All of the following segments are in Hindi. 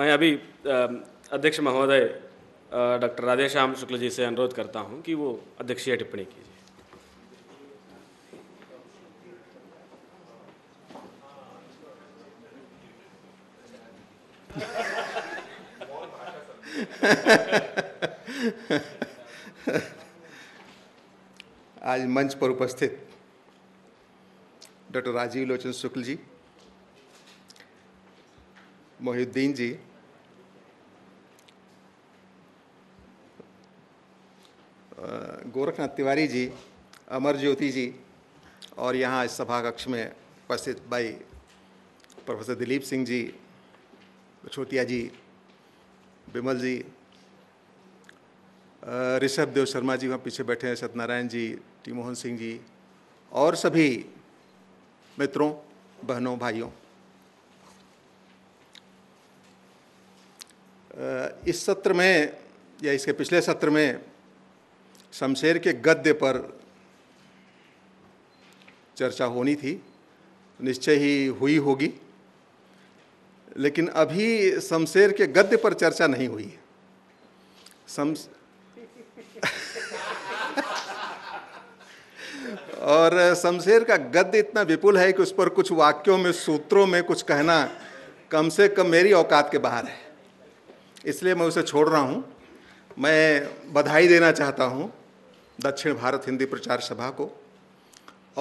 मैं अभी अध्यक्ष महोदय डॉक्टर राधेश्याम शुक्ल जी से अनुरोध करता हूं कि वो अध्यक्षीय टिप्पणी कीजिए आज मंच पर उपस्थित डॉक्टर राजीव लोचन शुक्ल जी मोहिउद्दीन जी गोरखनाथ तिवारी जी अमर ज्योति जी और यहाँ इस सभा कक्ष में उपस्थित भाई प्रोफेसर दिलीप सिंह जी छोटिया जी बिमल जी ऋषभ देव शर्मा जी वहाँ पीछे बैठे हैं सत्यनारायण जी टी मोहन सिंह जी और सभी मित्रों बहनों भाइयों इस सत्र में या इसके पिछले सत्र में शमशेर के गद्य पर चर्चा होनी थी निश्चय ही हुई होगी लेकिन अभी शमशेर के गद्य पर चर्चा नहीं हुई है सम... और शमशेर का गद्य इतना विपुल है कि उस पर कुछ वाक्यों में सूत्रों में कुछ कहना कम से कम मेरी औकात के बाहर है इसलिए मैं उसे छोड़ रहा हूँ मैं बधाई देना चाहता हूँ दक्षिण भारत हिंदी प्रचार सभा को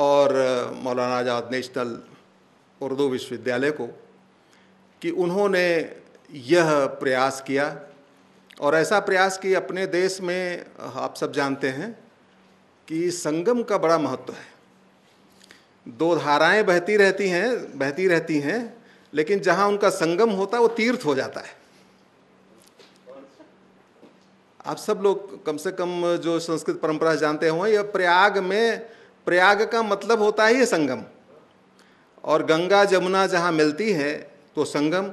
और मौलाना आजाद नेशनल उर्दू विश्वविद्यालय को कि उन्होंने यह प्रयास किया और ऐसा प्रयास कि अपने देश में आप सब जानते हैं कि संगम का बड़ा महत्व है दो धाराएं बहती रहती हैं बहती रहती हैं लेकिन जहां उनका संगम होता है वो तीर्थ हो जाता है आप सब लोग कम से कम जो संस्कृत परंपरा जानते हों यह प्रयाग में प्रयाग का मतलब होता ही है संगम और गंगा जमुना जहाँ मिलती है तो संगम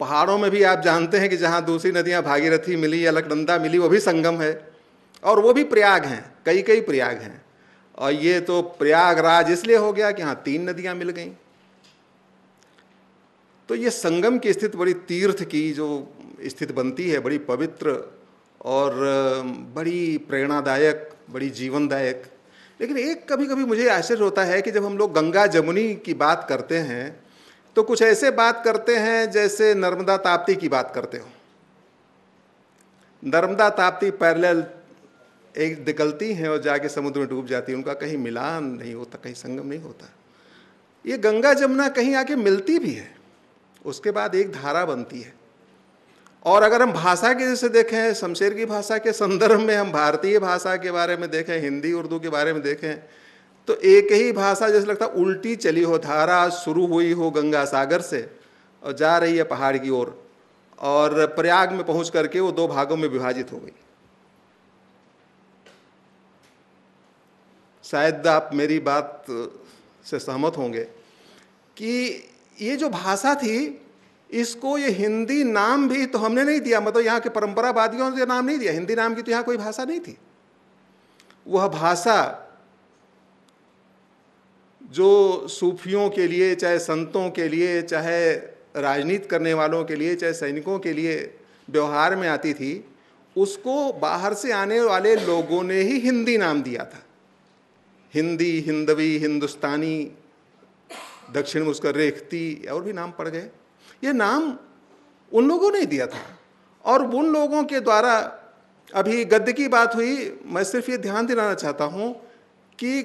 पहाड़ों में भी आप जानते हैं कि जहाँ दूसरी नदियाँ भागीरथी मिली या लकडंदा मिली वो भी संगम है और वो भी प्रयाग हैं कई कई प्रयाग हैं और ये तो प्रयागराज इसलिए हो गया कि हाँ तीन नदियाँ मिल गई तो ये संगम की स्थिति बड़ी तीर्थ की जो स्थिति बनती है बड़ी पवित्र और बड़ी प्रेरणादायक बड़ी जीवनदायक लेकिन एक कभी कभी मुझे आश्चर्य होता है कि जब हम लोग गंगा जमुनी की बात करते हैं तो कुछ ऐसे बात करते हैं जैसे नर्मदा ताप्ती की बात करते हो नर्मदा ताप्ती पैरेलल एक निकलती हैं और जाके समुद्र में डूब जाती है उनका कहीं मिलान नहीं होता कहीं संगम नहीं होता ये गंगा जमुना कहीं आके मिलती भी है उसके बाद एक धारा बनती है और अगर हम भाषा के जैसे देखें शमशेर की भाषा के संदर्भ में हम भारतीय भाषा के बारे में देखें हिंदी उर्दू के बारे में देखें तो एक ही भाषा जैसे लगता है उल्टी चली हो धारा शुरू हुई हो गंगा सागर से और जा रही है पहाड़ की ओर और, और प्रयाग में पहुंच करके वो दो भागों में विभाजित हो गई शायद आप मेरी बात से सहमत होंगे कि ये जो भाषा थी इसको ये हिंदी नाम भी तो हमने नहीं दिया मतलब यहाँ के परंपरावादियों ने नाम नहीं दिया हिंदी नाम की तो यहाँ कोई भाषा नहीं थी वह भाषा जो सूफियों के लिए चाहे संतों के लिए चाहे राजनीति करने वालों के लिए चाहे सैनिकों के लिए व्यवहार में आती थी उसको बाहर से आने वाले लोगों ने ही हिंदी नाम दिया था हिंदी हिंदवी हिंदुस्तानी दक्षिण में उसका रेखती और भी नाम पड़ गए ये नाम उन लोगों ने दिया था और उन लोगों के द्वारा अभी गद्य की बात हुई मैं सिर्फ ये ध्यान दिलाना चाहता हूँ कि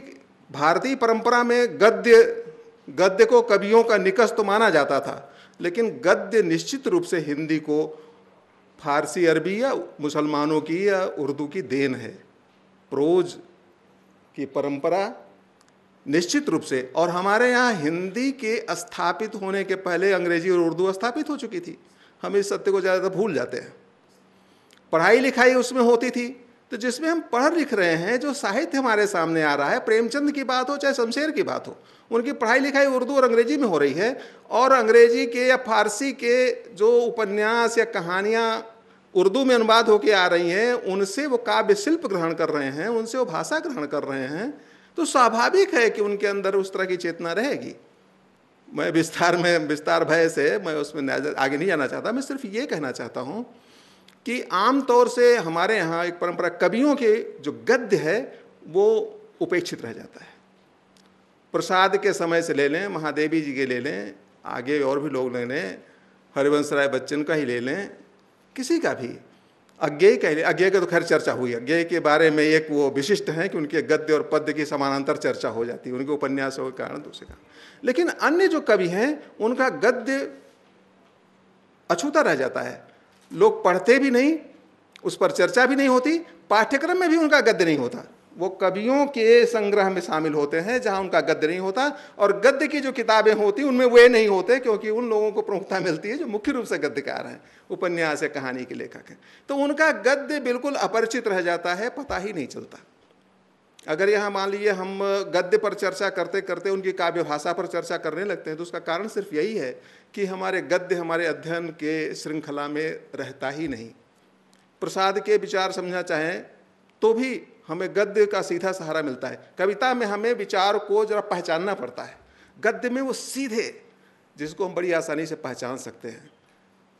भारतीय परंपरा में गद्य गद्य को कवियों का निकस तो माना जाता था लेकिन गद्य निश्चित रूप से हिंदी को फारसी अरबी या मुसलमानों की या उर्दू की देन है प्रोज की परंपरा निश्चित रूप से और हमारे यहाँ हिंदी के स्थापित होने के पहले अंग्रेजी और उर्दू स्थापित हो चुकी थी हम इस सत्य को ज़्यादातर भूल जाते हैं पढ़ाई लिखाई उसमें होती थी तो जिसमें हम पढ़ लिख रहे हैं जो साहित्य हमारे सामने आ रहा है प्रेमचंद की बात हो चाहे शमशेर की बात हो उनकी पढ़ाई लिखाई उर्दू और अंग्रेजी में हो रही है और अंग्रेजी के या फारसी के जो उपन्यास या कहानियाँ उर्दू में अनुवाद होकर आ रही हैं उनसे वो काव्य शिल्प ग्रहण कर रहे हैं उनसे वो भाषा ग्रहण कर रहे हैं तो स्वाभाविक है कि उनके अंदर उस तरह की चेतना रहेगी मैं विस्तार में विस्तार भय से मैं उसमें आगे नहीं जाना चाहता मैं सिर्फ ये कहना चाहता हूँ कि आमतौर से हमारे यहाँ एक परंपरा कवियों के जो गद्य है वो उपेक्षित रह जाता है प्रसाद के समय से ले लें महादेवी जी के ले लें आगे और भी लोग ले लें हरिवंश राय बच्चन का ही ले लें किसी का भी अज्ञेय कह अज्ञेय का तो खैर चर्चा हुई अज्ञेय के बारे में एक वो विशिष्ट हैं कि उनके गद्य और पद्य की समानांतर चर्चा हो जाती है उनके उपन्यासों के कारण दूसरे का लेकिन अन्य जो कवि हैं उनका गद्य अछूता रह जाता है लोग पढ़ते भी नहीं उस पर चर्चा भी नहीं होती पाठ्यक्रम में भी उनका गद्य नहीं होता वो कवियों के संग्रह में शामिल होते हैं जहां उनका गद्य नहीं होता और गद्य की जो किताबें होती उनमें वे नहीं होते क्योंकि उन लोगों को प्रमुखता मिलती है जो मुख्य रूप से गद्यकार हैं उपन्यास या कहानी के लेखक हैं तो उनका गद्य बिल्कुल अपरिचित रह जाता है पता ही नहीं चलता अगर यह मान लीजिए हम गद्य पर चर्चा करते करते उनकी काव्य भाषा पर चर्चा करने लगते हैं तो उसका कारण सिर्फ यही है कि हमारे गद्य हमारे अध्ययन के श्रृंखला में रहता ही नहीं प्रसाद के विचार समझना चाहें तो भी हमें गद्य का सीधा सहारा मिलता है कविता में हमें विचार को जरा पहचानना पड़ता है गद्य में वो सीधे जिसको हम बड़ी आसानी से पहचान सकते हैं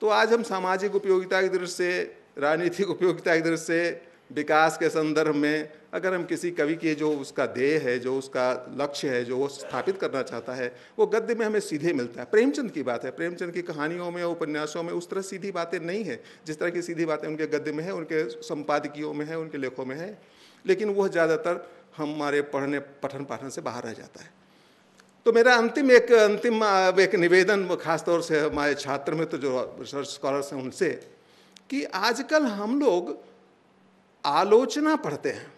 तो आज हम सामाजिक उपयोगिता की दृष्टि से राजनीतिक उपयोगिता की दृष्टि से विकास के संदर्भ में अगर हम किसी कवि के जो उसका देह है जो उसका लक्ष्य है जो वो स्थापित करना चाहता है वो गद्य में हमें सीधे मिलता है प्रेमचंद की बात है प्रेमचंद की कहानियों में उपन्यासों में उस तरह सीधी बातें नहीं है जिस तरह की सीधी बातें उनके गद्य में है उनके संपादकीयों में है उनके लेखों में है लेकिन वह ज़्यादातर हमारे पढ़ने पठन पाठन से बाहर रह जाता है तो मेरा अंतिम एक अंतिम एक निवेदन खासतौर से हमारे छात्र में तो जो रिसर्च स्कॉलर्स हैं उनसे कि आजकल हम लोग आलोचना पढ़ते हैं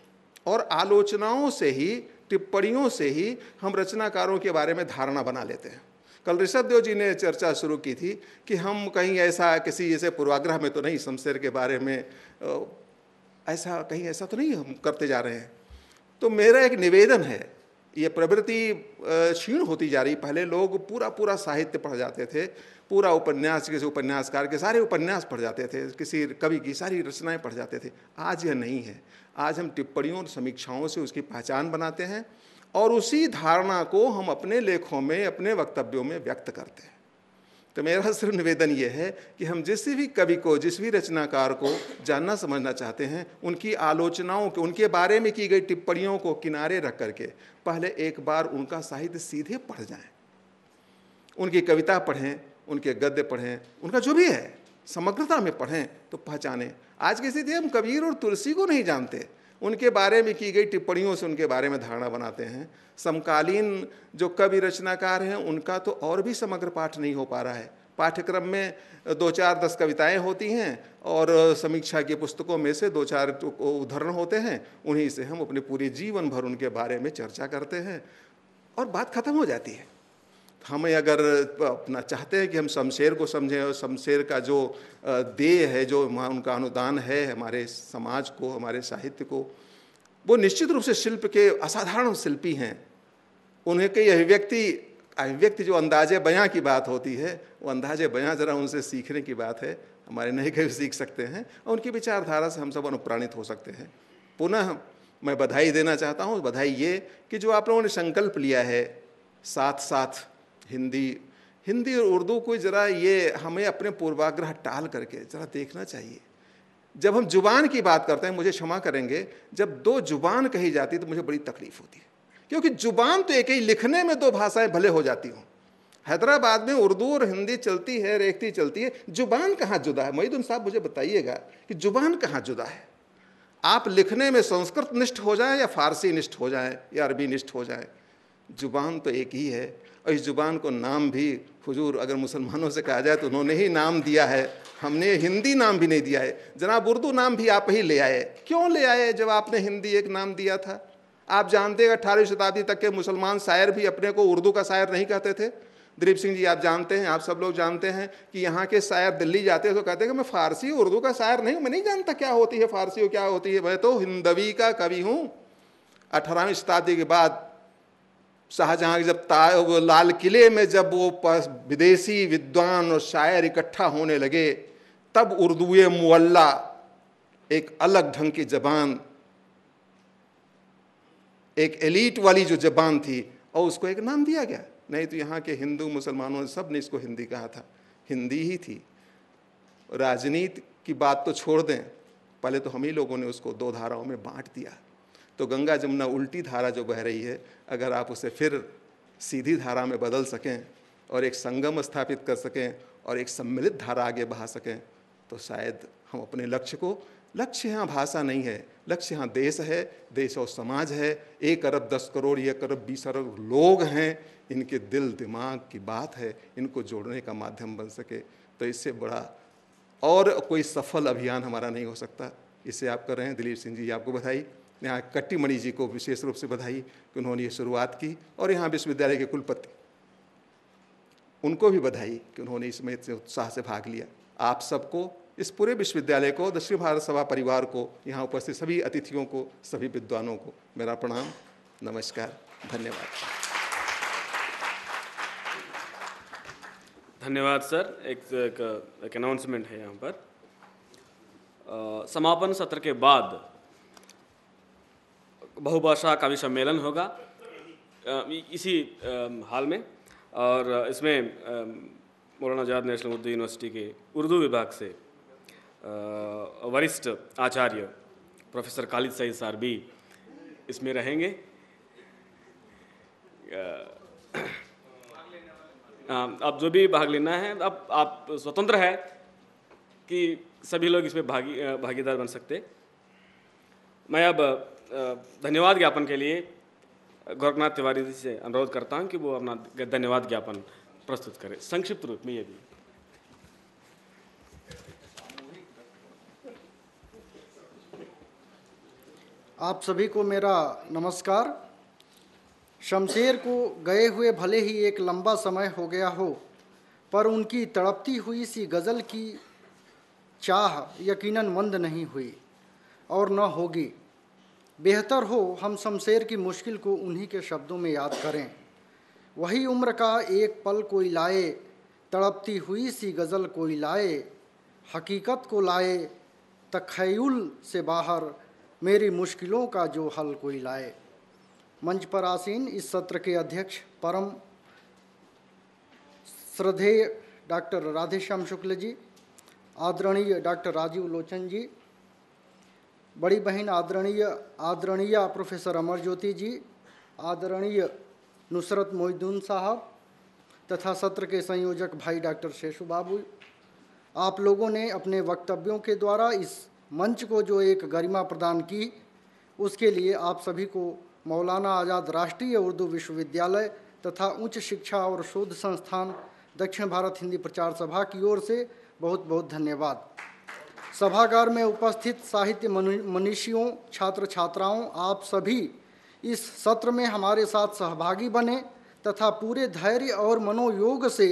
और आलोचनाओं से ही टिप्पणियों से ही हम रचनाकारों के बारे में धारणा बना लेते हैं कल ऋषभ देव जी ने चर्चा शुरू की थी कि हम कहीं ऐसा किसी जैसे पूर्वाग्रह में तो नहीं शमशेर के बारे में ऐसा कहीं ऐसा तो नहीं हम करते जा रहे हैं तो मेरा एक निवेदन है ये प्रवृत्ति क्षीण होती जा रही पहले लोग पूरा पूरा साहित्य पढ़ जाते थे पूरा उपन्यास किसी उपन्यासकार के सारे उपन्यास पढ़ जाते थे किसी कवि की सारी रचनाएं पढ़ जाते थे आज यह नहीं है आज हम टिप्पणियों और समीक्षाओं से उसकी पहचान बनाते हैं और उसी धारणा को हम अपने लेखों में अपने वक्तव्यों में व्यक्त करते हैं तो मेरा सिर्फ निवेदन ये है कि हम जिस भी कवि को जिस भी रचनाकार को जानना समझना चाहते हैं उनकी आलोचनाओं के उनके बारे में की गई टिप्पणियों को किनारे रख करके पहले एक बार उनका साहित्य सीधे पढ़ जाएं उनकी कविता पढ़ें उनके गद्य पढ़ें उनका जो भी है समग्रता में पढ़ें तो पहचानें आज के स्थिति हम कबीर और तुलसी को नहीं जानते उनके बारे में की गई टिप्पणियों से उनके बारे में धारणा बनाते हैं समकालीन जो कवि रचनाकार हैं उनका तो और भी समग्र पाठ नहीं हो पा रहा है पाठ्यक्रम में दो चार दस कविताएं होती हैं और समीक्षा की पुस्तकों में से दो चार तो उदाहरण होते हैं उन्हीं से हम अपने पूरे जीवन भर उनके बारे में चर्चा करते हैं और बात खत्म हो जाती है हमें अगर अपना चाहते हैं कि हम शमशेर को समझें और शमशेर का जो देह है जो उनका अनुदान है हमारे समाज को हमारे साहित्य को वो निश्चित रूप से शिल्प के असाधारण शिल्पी हैं उन्हें कई अभिव्यक्ति अभिव्यक्ति जो अंदाजे बयां की बात होती है वो अंदाजे बयां जरा उनसे सीखने की बात है हमारे नहीं कहीं सीख सकते हैं और उनकी विचारधारा से हम सब अनुप्राणित हो सकते हैं पुनः मैं बधाई देना चाहता हूँ बधाई ये कि जो आप लोगों ने संकल्प लिया है साथ साथ हिंदी हिंदी और उर्दू को ज़रा ये हमें अपने पूर्वाग्रह टाल करके ज़रा देखना चाहिए जब हम जुबान की बात करते हैं मुझे क्षमा करेंगे जब दो जुबान कही जाती तो मुझे बड़ी तकलीफ होती है क्योंकि जुबान तो एक ही लिखने में दो भाषाएं भले हो जाती हों हैदराबाद में उर्दू और हिंदी चलती है रेखती चलती है जुबान कहाँ जुदा है मईदुन साहब मुझे बताइएगा कि जुबान कहाँ जुदा है आप लिखने में संस्कृत निष्ठ हो जाए या फारसी निष्ठ हो जाए या अरबी निष्ठ हो जाए जुबान तो एक ही है और इस ज़ुबान को नाम भी हजूर अगर मुसलमानों से कहा जाए तो उन्होंने ही नाम दिया है हमने हिंदी नाम भी नहीं दिया है जनाब उर्दू नाम भी आप ही ले आए क्यों ले आए जब आपने हिंदी एक नाम दिया था आप जानते हैं अठारहवीं शताब्दी तक के मुसलमान शायर भी अपने को उर्दू का शायर नहीं कहते थे दिलीप सिंह जी आप जानते हैं आप सब लोग जानते हैं कि यहाँ के शायर दिल्ली जाते हैं तो कहते हैं कि मैं फारसी उर्दू का शायर नहीं हूँ मैं नहीं जानता क्या होती है फारसी क्या होती है मैं तो हिंदवी का कवि हूँ अठारहवीं शताब्दी के बाद शाहजहाँ जब ता लाल किले में जब वो विदेशी विद्वान और शायर इकट्ठा होने लगे तब उर्दू मुअल्ला एक अलग ढंग की जबान एक एलीट वाली जो जबान थी और उसको एक नाम दिया गया नहीं तो यहाँ के हिंदू मुसलमानों ने सब ने इसको हिंदी कहा था हिंदी ही थी राजनीति की बात तो छोड़ दें पहले तो हम ही लोगों ने उसको दो धाराओं में बांट दिया तो गंगा जमुना उल्टी धारा जो बह रही है अगर आप उसे फिर सीधी धारा में बदल सकें और एक संगम स्थापित कर सकें और एक सम्मिलित धारा आगे बढ़ा सकें तो शायद हम अपने लक्ष्य को लक्ष्य यहाँ भाषा नहीं है लक्ष्य यहाँ देश है देश और समाज है एक अरब दस करोड़ एक अरब बीस अरब लोग हैं इनके दिल दिमाग की बात है इनको जोड़ने का माध्यम बन सके तो इससे बड़ा और कोई सफल अभियान हमारा नहीं हो सकता इसे आप कर रहे हैं दिलीप सिंह जी आपको बधाई यहाँ कट्टीमणि जी को विशेष रूप से बधाई कि उन्होंने ये शुरुआत की और यहाँ विश्वविद्यालय के कुलपति उनको भी बधाई कि उन्होंने इसमें इतने उत्साह से भाग लिया आप सबको इस पूरे विश्वविद्यालय को दक्षिण भारत सभा परिवार को यहाँ उपस्थित सभी अतिथियों को सभी विद्वानों को मेरा प्रणाम नमस्कार धन्यवाद धन्यवाद सर एक एक अनाउंसमेंट है यहाँ पर आ, समापन सत्र के बाद बहुभाषा कवि सम्मेलन होगा इसी हाल में और इसमें मौलाना आजाद नेशनल उर्दू यूनिवर्सिटी के उर्दू विभाग से वरिष्ठ आचार्य प्रोफेसर खालिद सईद सार भी इसमें रहेंगे अब जो भी भाग लेना है अब आप स्वतंत्र है कि सभी लोग इसमें भागी भागीदार बन सकते मैं अब धन्यवाद ज्ञापन के लिए गोरखनाथ तिवारी जी से अनुरोध करता हूँ कि वो अपना धन्यवाद ज्ञापन प्रस्तुत करें संक्षिप्त रूप में ये भी आप सभी को मेरा नमस्कार शमशेर को गए हुए भले ही एक लंबा समय हो गया हो पर उनकी तड़पती हुई सी गज़ल की चाह यकीनन मंद नहीं हुई और न होगी बेहतर हो हम शमशेर की मुश्किल को उन्हीं के शब्दों में याद करें वही उम्र का एक पल कोई लाए तड़पती हुई सी गज़ल कोई लाए हकीकत को लाए तखैल से बाहर मेरी मुश्किलों का जो हल कोई लाए मंच पर आसीन इस सत्र के अध्यक्ष परम श्रद्धेय डॉक्टर राधेश्याम शुक्ल जी आदरणीय डॉक्टर राजीव लोचन जी बड़ी बहन आदरणीय आदरणीय प्रोफेसर अमर ज्योति जी आदरणीय नुसरत मोहिदून साहब तथा सत्र के संयोजक भाई डॉक्टर शेषु बाबू आप लोगों ने अपने वक्तव्यों के द्वारा इस मंच को जो एक गरिमा प्रदान की उसके लिए आप सभी को मौलाना आज़ाद राष्ट्रीय उर्दू विश्वविद्यालय तथा उच्च शिक्षा और शोध संस्थान दक्षिण भारत हिंदी प्रचार सभा की ओर से बहुत बहुत धन्यवाद सभागार में उपस्थित साहित्य मनीषियों छात्र छात्राओं आप सभी इस सत्र में हमारे साथ सहभागी बने तथा पूरे धैर्य और मनोयोग से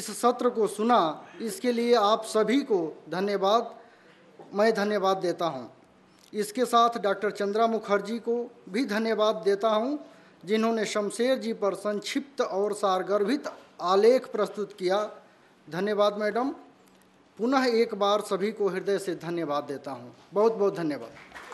इस सत्र को सुना इसके लिए आप सभी को धन्यवाद मैं धन्यवाद देता हूँ इसके साथ डॉक्टर चंद्रा मुखर्जी को भी धन्यवाद देता हूँ जिन्होंने शमशेर जी पर संक्षिप्त और सारगर्भित आलेख प्रस्तुत किया धन्यवाद मैडम पुनः एक बार सभी को हृदय से धन्यवाद देता हूँ बहुत बहुत धन्यवाद